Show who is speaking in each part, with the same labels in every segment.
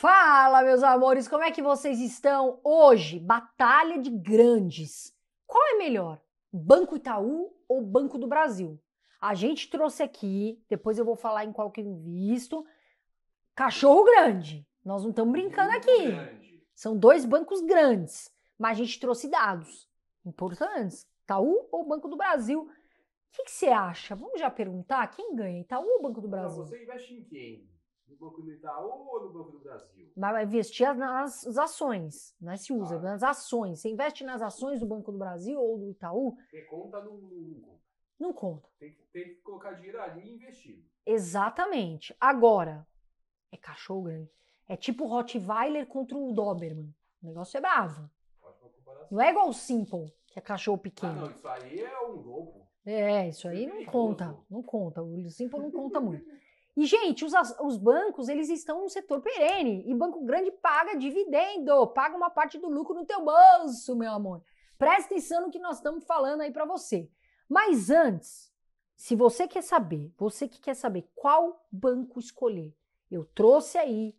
Speaker 1: Fala, meus amores, como é que vocês estão hoje? Batalha de grandes. Qual é melhor, Banco Itaú ou Banco do Brasil? A gente trouxe aqui, depois eu vou falar em qual que eu cachorro grande. Nós não estamos brincando aqui. São dois bancos grandes, mas a gente trouxe dados importantes. Itaú ou Banco do Brasil? O que, que você acha? Vamos já perguntar quem ganha, Itaú ou Banco do Brasil? Não, você investe em quem? no Banco do Itaú ou no Banco do Brasil? Vai investir nas ações, né? Se usa, nas ações. Você investe nas ações do Banco do Brasil ou do Itaú. Tem conta no, no... Não conta. Tem, tem, que colocar dinheiro ali investido. Exatamente. Agora, é cachorro grande. É tipo Rottweiler contra o Doberman. O negócio é bravo. Não é igual o Simple, que é cachorro pequeno. Ah, não, isso aí é um lobo. É, isso aí não conta. Não conta. O Simple não conta muito. E, gente, os, os, bancos, eles estão no setor perene. E banco grande paga dividendo, paga uma parte do lucro no teu bolso, meu amor. Presta atenção no que nós estamos falando aí para você. Mas antes, se você quer saber, você que quer saber qual banco escolher, eu trouxe aí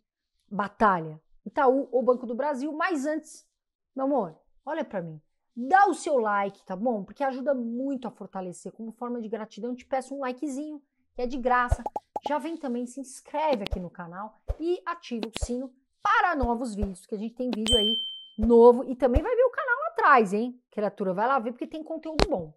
Speaker 1: Batalha, Itaú ou Banco do Brasil. Mas antes, meu amor, olha para mim. Dá o seu like, tá bom? Porque ajuda muito a fortalecer. Como forma de gratidão, te peço um likezinho, que é de graça já vem também, se inscreve aqui no canal e ativa o sino para novos vídeos, que a gente tem vídeo aí novo e também vai ver o canal atrás, hein? Criatura, vai lá ver porque tem conteúdo bom.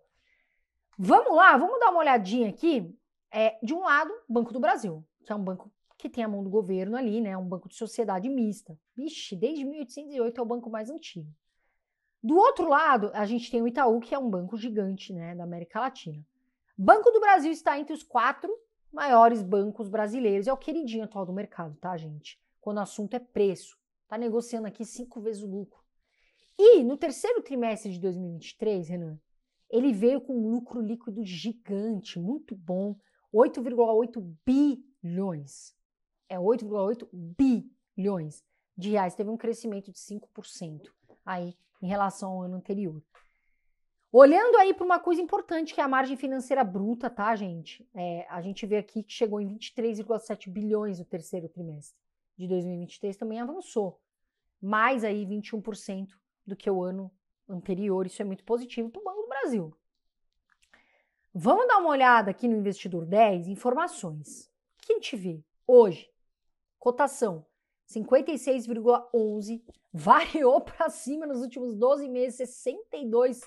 Speaker 1: Vamos lá, vamos dar uma olhadinha aqui. É, de um lado, Banco do Brasil, que é um banco que tem a mão do governo ali, né? Um banco de sociedade mista. Vixe, desde 1808 é o banco mais antigo. Do outro lado, a gente tem o Itaú, que é um banco gigante, né, da América Latina. Banco do Brasil está entre os quatro maiores bancos brasileiros. É o queridinho atual do mercado, tá, gente? Quando o assunto é preço. Tá negociando aqui cinco vezes o lucro. E no terceiro trimestre de 2023, Renan, ele veio com um lucro líquido gigante, muito bom, 8,8 bilhões. É 8,8 bilhões de reais. Teve um crescimento de 5% aí em relação ao ano anterior. Olhando aí para uma coisa importante, que é a margem financeira bruta, tá, gente? É, a gente vê aqui que chegou em 23,7 bilhões no terceiro trimestre de 2023, também avançou. Mais aí 21% do que o ano anterior. Isso é muito positivo para o Banco do Brasil. Vamos dar uma olhada aqui no investidor 10, informações. O que a gente vê hoje? Cotação 56,11, variou para cima nos últimos 12 meses, 62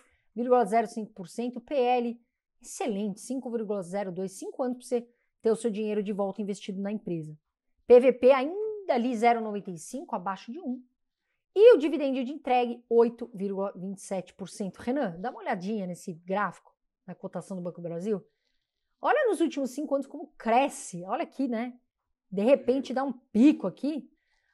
Speaker 1: 5,05%. PL, excelente, 5,02, 5 anos para você ter o seu dinheiro de volta investido na empresa. PVP ainda ali 0,95, abaixo de 1. E o dividendo de entregue, 8,27%. Renan, dá uma olhadinha nesse gráfico, na cotação do Banco do Brasil. Olha nos últimos cinco anos como cresce. Olha aqui, né? De repente dá um pico aqui.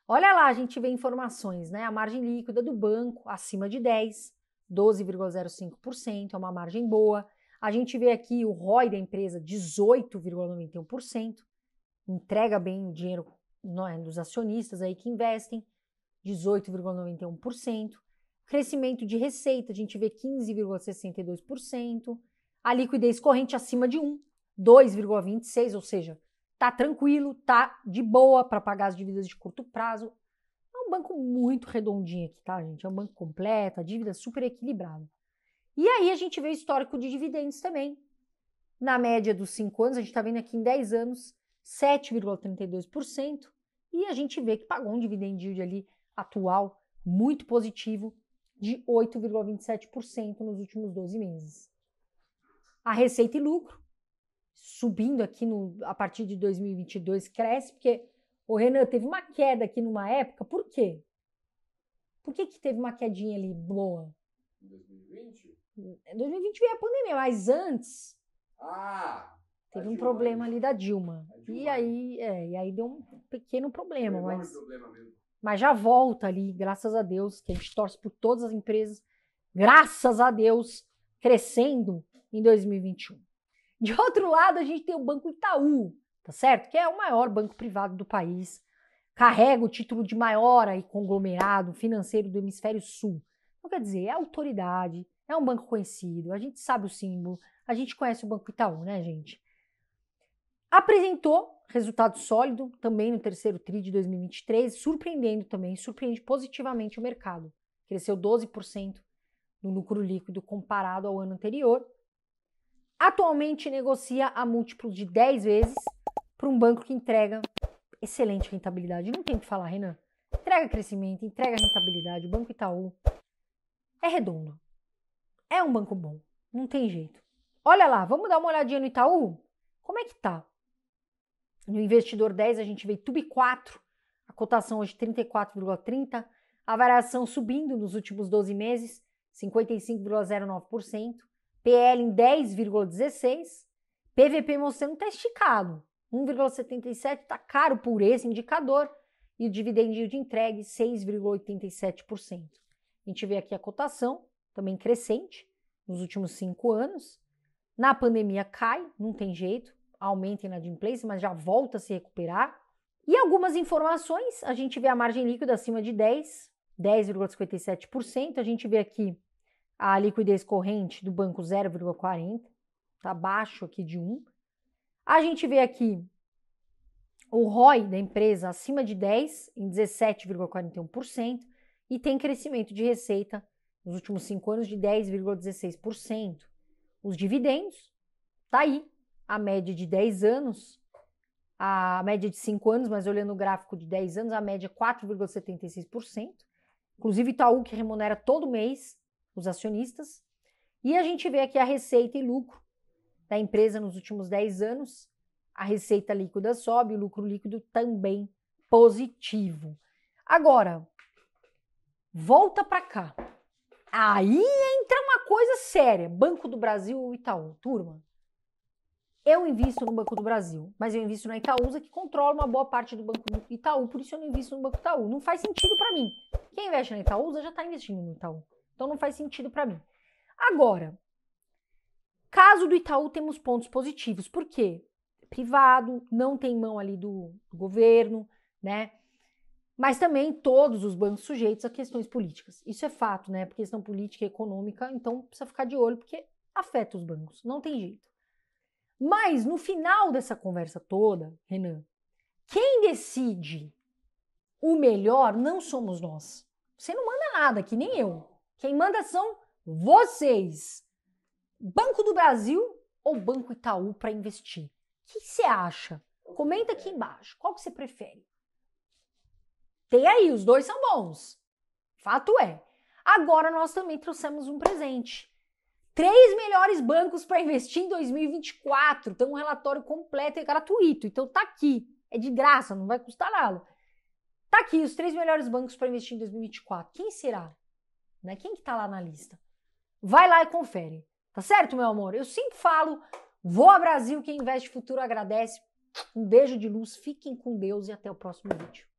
Speaker 1: Olha lá, a gente vê informações, né? A margem líquida do banco acima de 10, 12,05%, é uma margem boa. A gente vê aqui o ROI da empresa 18,91%, entrega bem o dinheiro né, dos acionistas aí que investem, 18,91%. Crescimento de receita, a gente vê 15,62%. A liquidez corrente acima de 1, 2,26, ou seja, tá tranquilo, tá de boa para pagar as dívidas de curto prazo, um banco muito redondinho aqui, tá, gente? É um banco completo, a dívida é super equilibrada. E aí a gente vê o histórico de dividendos também. Na média dos cinco anos, a gente está vendo aqui em 10 anos, 7,32%. E a gente vê que pagou um dividend yield ali atual muito positivo de 8,27% nos últimos 12 meses. A receita e lucro subindo aqui no, a partir de 2022 cresce, porque Ô, Renan, teve uma queda aqui numa época, por quê? Por que, que teve uma quedinha ali boa? Em 2020? Em 2020 é a pandemia, mas antes. Ah! Teve um problema ali da Dilma. E aí, é, e aí deu um pequeno problema, mas. Problema mesmo. mas já volta ali, graças a Deus, que a gente torce por todas as empresas, graças a Deus, crescendo em 2021. De outro lado, a gente tem o Banco Itaú, tá certo? Que é o maior banco privado do país, carrega o título de maior aí, conglomerado financeiro do hemisfério sul. Então, quer dizer, é autoridade, é um banco conhecido, a gente sabe o símbolo, a gente conhece o Banco Itaú, né, gente? Apresentou resultado sólido também no terceiro TRI de 2023, surpreendendo também, surpreende positivamente o mercado. Cresceu 12% no lucro líquido comparado ao ano anterior. Atualmente negocia a múltiplo de 10 vezes para um banco que entrega excelente rentabilidade. Não tem o que falar, Renan. Entrega crescimento, entrega rentabilidade. O Banco Itaú é redondo. É um banco bom. Não tem jeito. Olha lá, vamos dar uma olhadinha no Itaú? Como é que tá? No investidor 10 a gente vê Tube 4, a cotação hoje 34,30, a variação subindo nos últimos 12 meses, 55,09%, PL em 10,16, PVP mostrando está esticado, 1,77 está caro por esse indicador e o dividendo yield entregue 6,87%. A gente vê aqui a cotação, também crescente, nos últimos cinco anos. Na pandemia cai, não tem jeito, aumenta a inadimplência, mas já volta a se recuperar. E algumas informações, a gente vê a margem líquida acima de 10, 10,57%. A gente vê aqui a liquidez corrente do banco 0,40, está abaixo aqui de 1. A gente vê aqui o ROI da empresa acima de 10, em 17,41%, e tem crescimento de receita nos últimos cinco anos de 10,16%. Os dividendos, tá aí, a média de 10 anos, a média de 5 anos, mas olhando o gráfico de 10 anos, a média é 4,76%. Inclusive Itaú que remunera todo mês os acionistas. E a gente vê aqui a receita e lucro da empresa nos últimos 10 anos, a receita líquida sobe, o lucro líquido também positivo. Agora, volta para cá. Aí entra uma coisa séria: Banco do Brasil ou Itaú. Turma, eu invisto no Banco do Brasil, mas eu invisto na Itaúsa, que controla uma boa parte do Banco do Itaú, por isso eu não invisto no Banco Itaú. Não faz sentido para mim. Quem investe na Itaúsa já está investindo no Itaú. Então não faz sentido para mim. Agora, Caso do Itaú, temos pontos positivos, porque privado, não tem mão ali do, do governo, né? Mas também todos os bancos sujeitos a questões políticas. Isso é fato, né? Porque questão política e econômica, então precisa ficar de olho, porque afeta os bancos, não tem jeito. Mas no final dessa conversa toda, Renan, quem decide o melhor não somos nós. Você não manda nada, que nem eu. Quem manda são vocês. Banco do Brasil ou Banco Itaú para investir? O que você acha? Comenta aqui embaixo. Qual que você prefere? Tem aí, os dois são bons. Fato é. Agora nós também trouxemos um presente. Três melhores bancos para investir em 2024. Tem um relatório completo e é gratuito. Então tá aqui. É de graça, não vai custar nada. Tá aqui os três melhores bancos para investir em 2024. Quem será? Né? Quem que tá lá na lista? Vai lá e confere. Tá certo, meu amor? Eu sempre falo, vou a Brasil, quem investe futuro agradece. Um beijo de luz, fiquem com Deus e até o próximo vídeo.